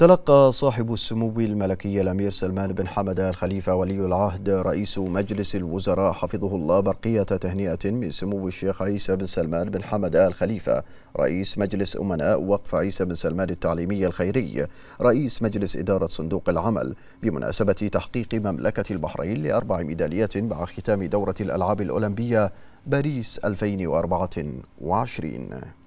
تلقى صاحب السمو الملكي الأمير سلمان بن حمد الخليفة ولي العهد رئيس مجلس الوزراء حفظه الله برقية تهنئة من سمو الشيخ عيسى بن سلمان بن حمد الخليفة رئيس مجلس أمناء وقف عيسى بن سلمان التعليمي الخيري رئيس مجلس إدارة صندوق العمل بمناسبة تحقيق مملكة البحرين لأربع ميداليات مع ختام دورة الألعاب الأولمبية باريس 2024